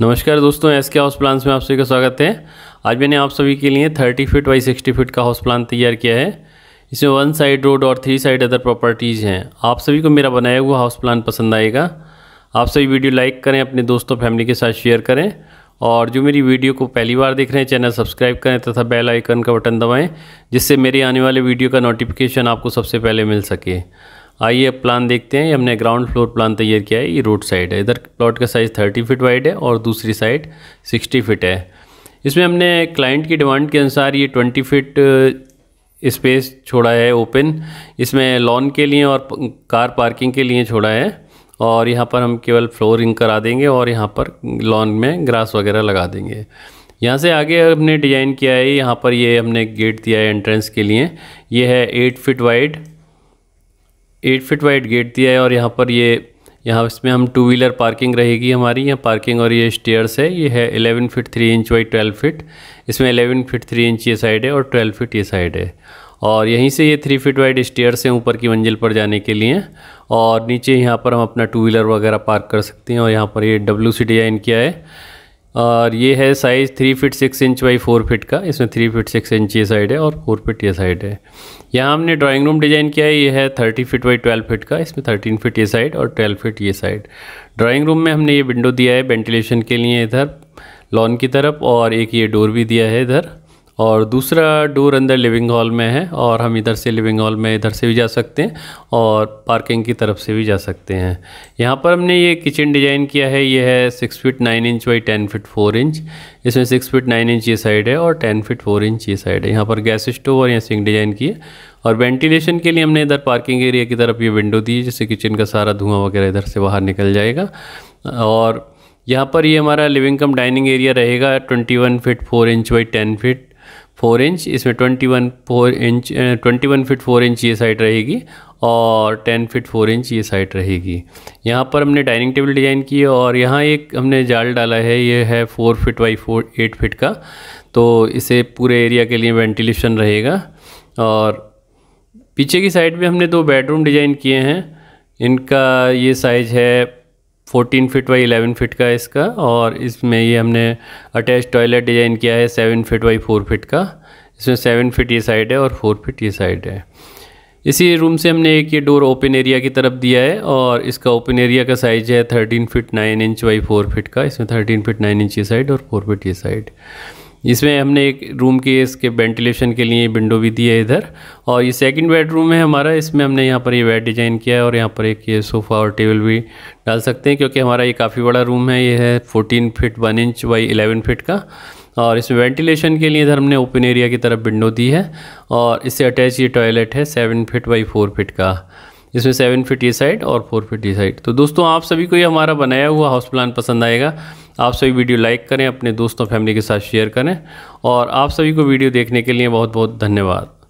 नमस्कार दोस्तों एस के हाउस प्लान्स में आप सभी का स्वागत है आज मैंने आप सभी के लिए 30 फीट बाई 60 फीट का हाउस प्लान तैयार किया है इसमें वन साइड रोड और थ्री साइड अदर प्रॉपर्टीज़ हैं आप सभी को मेरा बनाया हुआ हाउस प्लान पसंद आएगा आप सभी वीडियो लाइक करें अपने दोस्तों फैमिली के साथ शेयर करें और जो मेरी वीडियो को पहली बार देख रहे हैं चैनल सब्सक्राइब करें तथा बेल आइकन का बटन दबाएं जिससे मेरे आने वाले वीडियो का नोटिफिकेशन आपको सबसे पहले मिल सके आइए अब प्लान देखते हैं हमने ग्राउंड फ्लोर प्लान तैयार किया है ये रोड साइड है इधर प्लॉट का साइज़ थर्टी फिट वाइड है और दूसरी साइड सिक्सटी फिट है इसमें हमने क्लाइंट की डिमांड के अनुसार ये ट्वेंटी फिट स्पेस छोड़ा है ओपन इसमें लॉन के लिए और कार पार्किंग के लिए छोड़ा है और यहाँ पर हम केवल फ्लोरिंग करा देंगे और यहाँ पर लॉन में ग्रास वगैरह लगा देंगे यहाँ से आगे हमने डिज़ाइन किया है यहाँ पर ये हमने गेट दिया है एंट्रेंस के लिए ये है eight feet wide eight feet wide gate दिया है और यहाँ पर ये यहाँ इसमें हम टू व्हीलर पार्किंग रहेगी हमारी यहाँ पार्किंग और ये स्टेयर्स है ये है eleven feet three inch by twelve feet इसमें एलेवन फिट थ्री इंच ये साइड है और ट्वेल्व फिट ये साइड है और यहीं से ये थ्री फिट वाइड स्टेयर्स हैं ऊपर की मंजिल पर जाने के लिए और नीचे यहाँ पर हम अपना टू व्हीलर वगैरह पार्क कर सकते हैं और यहाँ पर ये डब्ल्यू सी डिज़ाइन किया है और ये है size three feet six inch by four feet का इसमें थ्री फिट सिक्स इंच ये साइड है और फोर फिट ये साइड है यहाँ हमने ड्राइंग रूम डिज़ाइन किया है ये है thirty feet by twelve feet का इसमें थर्टीन फिट ये साइड और ट्वेल्व फिट ये साइड ड्राइंग रूम में हमने ये विंडो दिया है वेंटिलेशन के लिए इधर लॉन की तरफ और एक ये डोर भी दिया है इधर और दूसरा डोर अंदर लिविंग हॉल में है और हम इधर से लिविंग हॉल में इधर से भी जा सकते हैं और पार्किंग की तरफ से भी जा सकते हैं यहाँ पर हमने ये किचन डिज़ाइन किया है ये है six feet nine inch by ten feet four inch इसमें सिक्स फीट नाइन इंच ये साइड है और टेन फीट फोर इंच ये साइड है यहाँ पर गैस स्टोव और यहाँ सिंक डिज़ाइन किए और वेंटिलेशन के लिए हमने इधर पार्किंग एरिया की तरफ ये विंडो दी है जिससे किचन का सारा धुआँ वगैरह इधर से बाहर निकल जाएगा और यहाँ पर ये हमारा लिविंग कम डाइनिंग एरिया रहेगा twenty one feet four inch by ten feet four inch इसमें twenty one four inch twenty one feet four inch ये साइड रहेगी और टेन फिट फोर इंच ये साइड रहेगी यहाँ पर हमने डाइनिंग टेबल डिज़ाइन की है और यहाँ एक हमने जाल डाला है ये है four feet by four eight feet का तो इसे पूरे एरिया के लिए वेंटिलेशन रहेगा और पीछे की साइड में हमने दो बेडरूम डिज़ाइन किए हैं इनका ये साइज़ है 14 फिट बाई 11 फिट का इसका और इसमें ये हमने अटैच टॉयलेट डिज़ाइन किया है 7 फिट बाई 4 फिट का इसमें 7 फिट ये साइड है और 4 फिट ये साइड है इसी रूम से हमने एक ये डोर ओपन एरिया की तरफ दिया है और इसका ओपन एरिया का साइज है 13 फिट 9 इंच बाई 4 फिट का इसमें 13 फिट 9 इंच ये साइड और 4 फिट ये साइड इसमें हमने एक रूम के इसके वेंटिलेशन के लिए विंडो भी दी है इधर और ये सेकंड बेडरूम है हमारा इसमें हमने यहाँ पर ये बेड डिज़ाइन किया है और यहाँ पर एक ये सोफ़ा और टेबल भी डाल सकते हैं क्योंकि हमारा ये काफ़ी बड़ा रूम है ये है fourteen feet one inch by eleven feet का और इसमें वेंटिलेशन के लिए इधर हमने ओपन एरिया की तरफ विंडो दी है और इससे अटैच ये टॉयलेट है seven feet by four feet का इसमें सेवन फिट ये साइड और फोर फिट ये साइड तो दोस्तों आप सभी को ये हमारा बनाया हुआ हाउस प्लान पसंद आएगा आप सभी वीडियो लाइक करें अपने दोस्तों फैमिली के साथ शेयर करें और आप सभी को वीडियो देखने के लिए बहुत बहुत धन्यवाद